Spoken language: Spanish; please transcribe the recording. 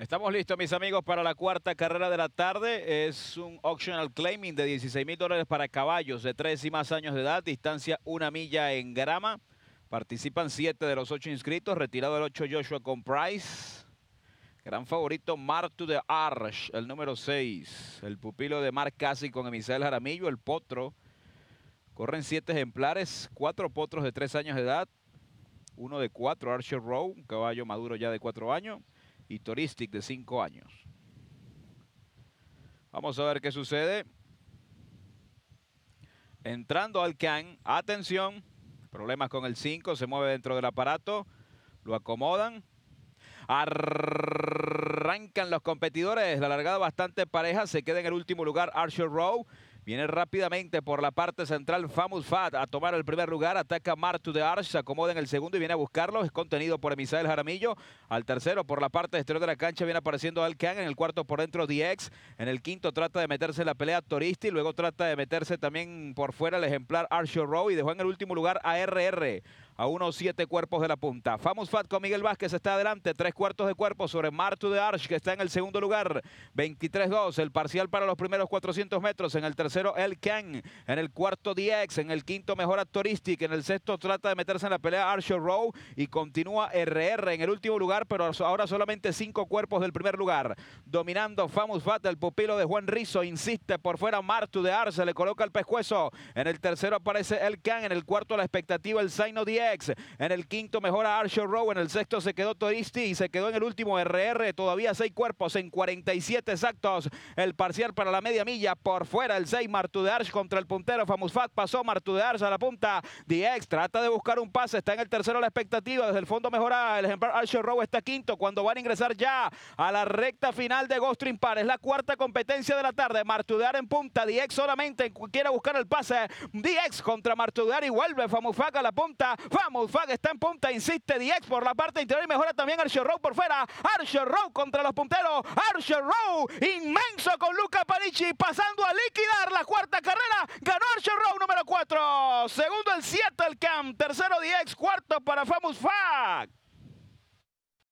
Estamos listos, mis amigos, para la cuarta carrera de la tarde. Es un optional claiming de 16 mil dólares para caballos de 3 y más años de edad, distancia una milla en grama. Participan 7 de los 8 inscritos, retirado el 8 Joshua Comprice. Gran favorito, to the Arch, el número 6. El pupilo de Mark Casi con Emisael Jaramillo, el potro. Corren 7 ejemplares, 4 potros de 3 años de edad, uno de 4, Archer Row, un caballo maduro ya de 4 años y Touristic de 5 años. Vamos a ver qué sucede. Entrando al can, atención, problemas con el 5, se mueve dentro del aparato, lo acomodan. Arrancan los competidores, la largada bastante pareja, se queda en el último lugar Archer Rowe. Viene rápidamente por la parte central Famous Fat a tomar el primer lugar. Ataca Martu de Arch, se acomoda en el segundo y viene a buscarlo. Es contenido por Misael Jaramillo. Al tercero por la parte exterior de la cancha viene apareciendo Alcan. En el cuarto por dentro DX. En el quinto trata de meterse en la pelea Toristi. Luego trata de meterse también por fuera el ejemplar archer Rowe y dejó en el último lugar a RR a unos siete cuerpos de la punta. Famous Fat con Miguel Vázquez está adelante, tres cuartos de cuerpo sobre Martu de Arch, que está en el segundo lugar. 23-2, el parcial para los primeros 400 metros. En el tercero, El Can. En el cuarto, DX. En el quinto, mejor Touristic. En el sexto, trata de meterse en la pelea Archer Row. Y continúa RR en el último lugar, pero ahora solamente cinco cuerpos del primer lugar. Dominando Famous Fat, el pupilo de Juan Rizo. Insiste por fuera Martu de Arch, se le coloca el pescuezo. En el tercero aparece El Can. En el cuarto, la expectativa, el Saino DX. En el quinto mejora Archer Rowe. En el sexto se quedó Toristi y se quedó en el último RR. Todavía seis cuerpos en 47 exactos. El parcial para la media milla. Por fuera el 6 Martude de contra el puntero Famous Fat. Pasó Martude de a la punta. Diex trata de buscar un pase. Está en el tercero la expectativa. Desde el fondo mejora el ejemplar Archer Rowe. Está quinto cuando van a ingresar ya a la recta final de Ghost Par. Es la cuarta competencia de la tarde. Martudear en punta. Diex solamente quiere buscar el pase. Diex contra Martudear y vuelve Famous Fat a la punta. Famous está en punta, insiste DX por la parte interior y mejora también Archer Row por fuera. Archer Row contra los punteros. Archer Row inmenso con Luca Parici pasando a liquidar la cuarta carrera. Ganó Archer Row número 4. Segundo el 7 el Camp. Tercero DX. Cuarto para Famous Fag.